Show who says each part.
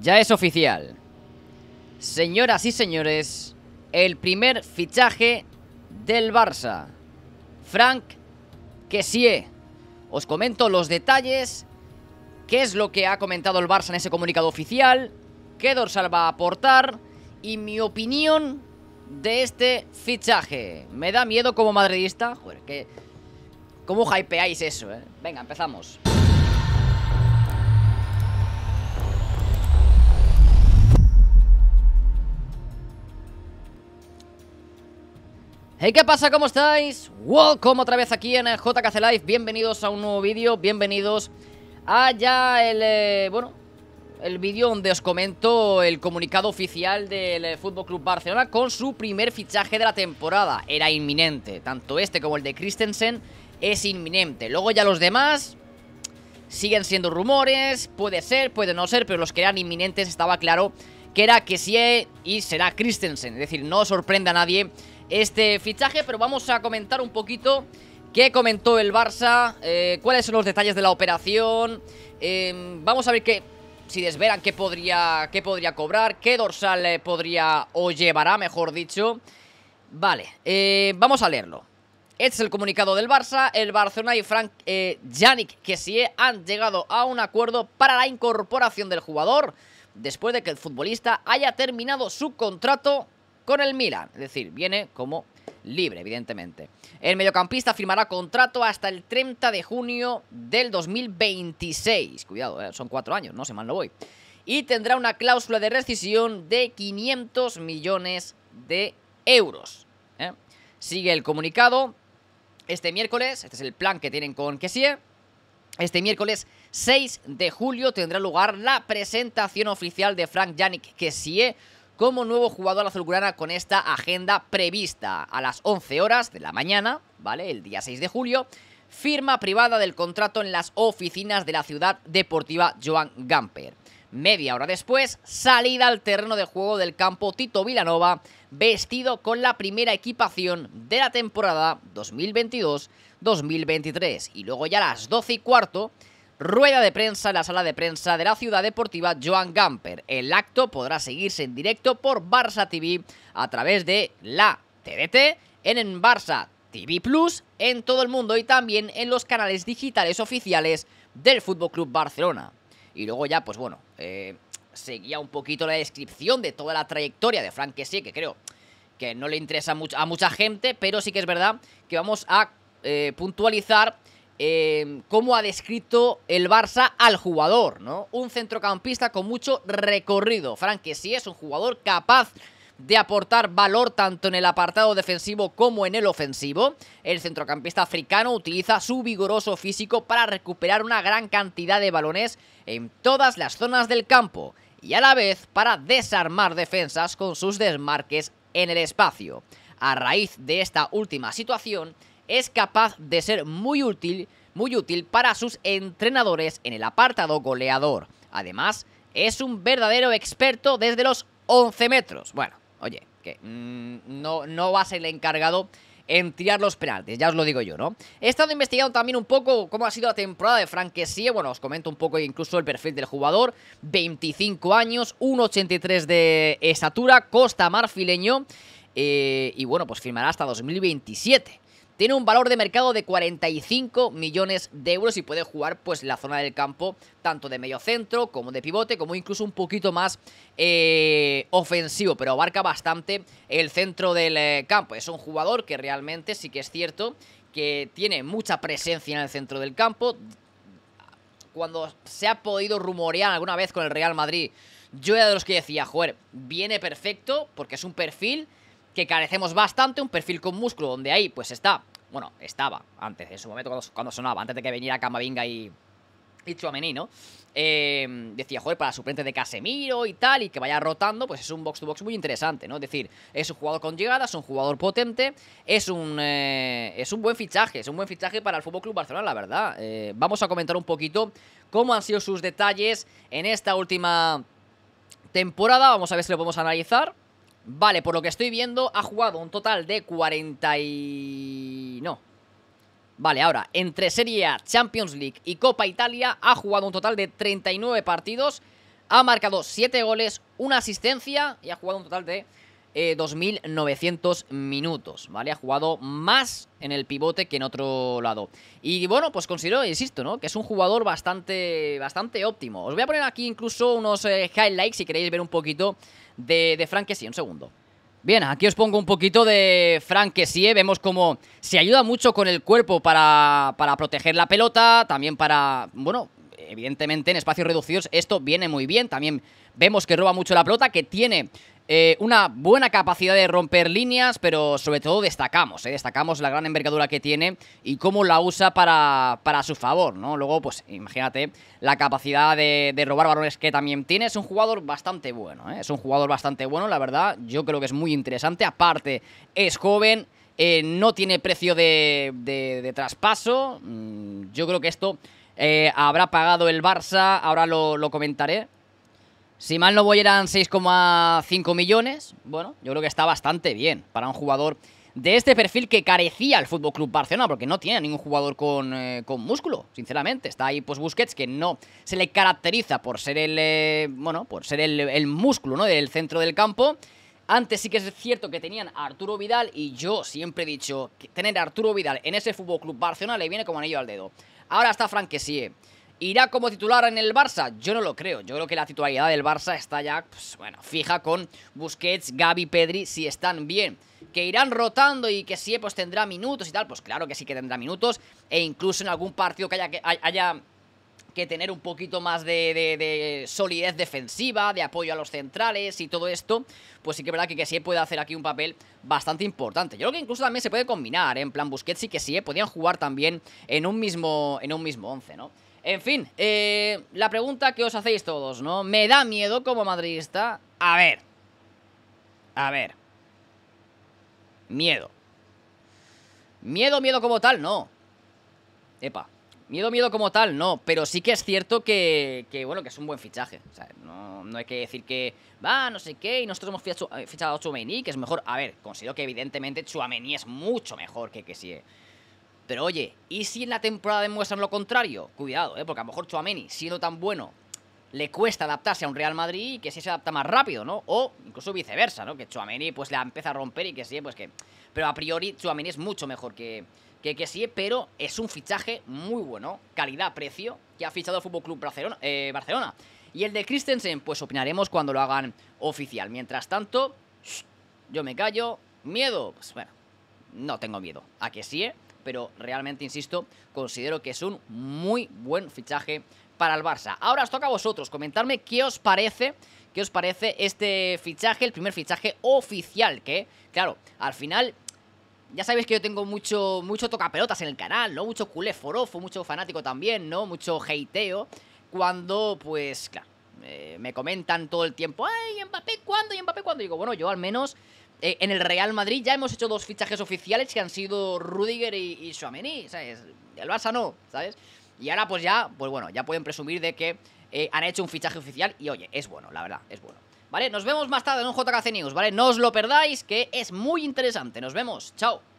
Speaker 1: Ya es oficial. Señoras y señores, el primer fichaje del Barça. Frank Kessie. Os comento los detalles, qué es lo que ha comentado el Barça en ese comunicado oficial, qué dorsal va a aportar y mi opinión de este fichaje. Me da miedo como madridista, joder, que... ¿Cómo hypeáis eso, eh? Venga, empezamos. Hey, ¿qué pasa? ¿Cómo estáis? Welcome otra vez aquí en eh, JKC Live Bienvenidos a un nuevo vídeo, bienvenidos a ya el, eh, bueno, el vídeo donde os comento el comunicado oficial del eh, Fútbol Club Barcelona con su primer fichaje de la temporada. Era inminente, tanto este como el de Christensen es inminente. Luego ya los demás siguen siendo rumores, puede ser, puede no ser, pero los que eran inminentes estaba claro que era que sí y será Christensen. Es decir, no sorprende a nadie este fichaje, pero vamos a comentar un poquito qué comentó el Barça, eh, cuáles son los detalles de la operación, em, vamos a ver qué, si desvelan qué podría, qué podría cobrar, qué dorsal eh, podría o llevará, mejor dicho. Vale, eh, vamos a leerlo. Este es el comunicado del Barça. El Barcelona y Frank Yannick Kessie han llegado a un acuerdo para la incorporación del jugador después de que el futbolista haya terminado su contrato con el Milan. Es decir, viene como libre, evidentemente. El mediocampista firmará contrato hasta el 30 de junio del 2026. Cuidado, eh, son cuatro años, no sé mal no voy. Y tendrá una cláusula de rescisión de 500 millones de euros. ¿eh? Sigue el comunicado. Este miércoles, este es el plan que tienen con Kessie. Este miércoles 6 de julio tendrá lugar la presentación oficial de Frank Yannick Kessie como nuevo jugador azulgrana con esta agenda prevista. A las 11 horas de la mañana, ¿vale? El día 6 de julio, firma privada del contrato en las oficinas de la ciudad deportiva Joan Gamper. Media hora después, salida al terreno de juego del campo Tito Vilanova, vestido con la primera equipación de la temporada 2022-2023. Y luego ya a las 12 y cuarto, rueda de prensa en la sala de prensa de la ciudad deportiva Joan Gamper. El acto podrá seguirse en directo por Barça TV a través de la TDT, en, en Barça TV Plus, en todo el mundo y también en los canales digitales oficiales del Fútbol Club Barcelona. Y luego ya, pues bueno, eh, seguía un poquito la descripción de toda la trayectoria de Frank sí, que creo que no le interesa mucho a mucha gente, pero sí que es verdad que vamos a eh, puntualizar eh, cómo ha descrito el Barça al jugador, ¿no? Un centrocampista con mucho recorrido. Frank, que sí es un jugador capaz de aportar valor tanto en el apartado defensivo como en el ofensivo. El centrocampista africano utiliza su vigoroso físico para recuperar una gran cantidad de balones en todas las zonas del campo y a la vez para desarmar defensas con sus desmarques en el espacio. A raíz de esta última situación, es capaz de ser muy útil, muy útil para sus entrenadores en el apartado goleador. Además, es un verdadero experto desde los 11 metros. Bueno, oye, que mm, no, no va a ser el encargado en tirar los penaltis, ya os lo digo yo, ¿no? He estado investigando también un poco cómo ha sido la temporada de Franquesie, bueno, os comento un poco incluso el perfil del jugador, 25 años, 1,83 de estatura, costa marfileño, eh, y bueno, pues firmará hasta 2027. Tiene un valor de mercado de 45 millones de euros y puede jugar pues la zona del campo tanto de medio centro como de pivote como incluso un poquito más eh, ofensivo, pero abarca bastante el centro del eh, campo. Es un jugador que realmente sí que es cierto que tiene mucha presencia en el centro del campo. Cuando se ha podido rumorear alguna vez con el Real Madrid, yo era de los que decía, joder, viene perfecto porque es un perfil que carecemos bastante, un perfil con músculo donde ahí pues está bueno, estaba antes, en su momento cuando, sonaba, antes de que viniera Camavinga y, y Chuamení, ¿no? Em, decía, joder, para suplente de Casemiro y tal, y que vaya rotando, pues es un box-to-box muy interesante, ¿no? Es decir, es un jugador con llegada, es un jugador potente, es un, eh, es un buen fichaje, es un buen fichaje para el Fútbol Club Barcelona, la verdad. Eh, vamos a comentar un poquito cómo han sido sus detalles en esta última temporada, vamos a ver si lo podemos analizar. Vale, por lo que estoy viendo, ha jugado un total de 40 y... No. Vale, ahora, entre Serie A, Champions League y Copa Italia, ha jugado un total de 39 partidos, ha marcado 7 goles, una asistencia y ha jugado un total de 2.900 eh, minutos, ¿vale? Ha jugado más en el pivote que en otro lado. Y bueno, pues considero, insisto, ¿no? Que es un jugador bastante, bastante óptimo. Os voy a poner aquí incluso unos eh, highlights si queréis ver un poquito de, de Frank un segundo. Bien, aquí os pongo un poquito de Frank ¿eh? Vemos como se ayuda mucho con el cuerpo para, para proteger la pelota, también para, bueno, evidentemente en espacios reducidos esto viene muy bien. También vemos que roba mucho la pelota, que tiene eh, una buena capacidad de romper líneas, pero sobre todo destacamos, eh, destacamos la gran envergadura que tiene y cómo la usa para, para su favor, ¿no? Luego, pues imagínate la capacidad de, robar balones que también tiene. Es un jugador bastante bueno, ¿eh? es un jugador bastante bueno, la verdad. Yo creo que es muy interesante. Aparte, es joven. no tiene precio de, de, traspaso. Mm, yo creo que esto habrá pagado el Barça. Ahora lo, lo comentaré. Si mal no voy eran 6,5 millones. Bueno, yo creo que está bastante bien para un jugador de este perfil que carecía el Fútbol Club Barcelona, porque no tiene ningún jugador eh, con, músculo, sinceramente. Está ahí pues Busquets, que no se le caracteriza por ser el eh, bueno, por ser el, el, músculo ¿no? del centro del campo. Antes sí que es cierto que tenían a Arturo Vidal y yo siempre he dicho que tener a Arturo Vidal en ese Fútbol Club Barcelona le viene como anillo al dedo. Ahora está Frank ¿Irá como titular en el Barça? Yo no lo creo. Yo creo que la titularidad del Barça está ya, pues, bueno, fija con Busquets, Gaby, Pedri, si están bien. Que irán rotando y que sí, pues tendrá minutos y tal. Pues claro que sí que tendrá minutos. E incluso en algún partido que haya, que tener un poquito más de, solidez defensiva, de apoyo a los centrales y todo esto, pues sí que es verdad que sí puede hacer aquí un papel bastante importante. Yo creo que incluso también se puede combinar, ¿eh? en plan Busquets y sí, ¿eh? podían jugar también en un mismo en un mismo once, ¿no? En fin, eh, la pregunta que os hacéis todos, ¿no? ¿Me da miedo como madridista? A ver. A ver. Miedo. Miedo, miedo como tal, no. Epa. Miedo, miedo como tal, no. Pero sí que es cierto que, que bueno, que es un buen fichaje. O sea, no, hay que decir que va, no sé qué, y nosotros hemos eh, fichado, a Chuamení, que es mejor. A ver, considero que evidentemente Chuamení es mucho mejor que que sí. Pero oye, ¿y si en la temporada demuestran lo contrario? Cuidado, ¿eh? porque a lo mejor Chuameni, siendo tan bueno, le cuesta adaptarse a un Real Madrid y que sí se adapta más rápido, ¿no? O incluso viceversa, ¿no? Que Chuameni pues la empieza a romper y que sí, pues que... Pero a priori Chuameni es mucho mejor que, que, que sí, pero es un fichaje muy bueno, calidad-precio, que ha fichado el Fútbol Club Barcelona, eh, Barcelona. Y el de Christensen, pues opinaremos cuando lo hagan oficial. Mientras tanto, yo me callo. ¿Miedo? Pues bueno, no tengo miedo. ¿A que sí, eh? pero realmente, insisto, considero que es un muy buen fichaje para el Barça. Ahora os toca a vosotros comentarme qué os parece qué os parece este fichaje, el primer fichaje oficial, que, claro, al final... Ya sabéis que yo tengo mucho, mucho tocapelotas en el canal, ¿no? Mucho culé forofo, mucho fanático también, ¿no? Mucho hateo. Cuando, pues, claro, eh, me comentan todo el tiempo, ¡ay, Mbappé cuándo? ¿Y Mbappé cuándo? Y digo, bueno, yo al menos eh, en el Real Madrid ya hemos hecho dos fichajes oficiales que han sido Rudiger y, y Suameni, ¿sabes? El Barça no, ¿sabes? Y ahora pues ya, pues bueno, ya pueden presumir de que eh, han hecho un fichaje oficial y oye, es bueno, la verdad, es bueno. ¿Vale? Nos vemos más tarde en un JKC News, ¿vale? No os lo perdáis, que es muy interesante. Nos vemos, chao.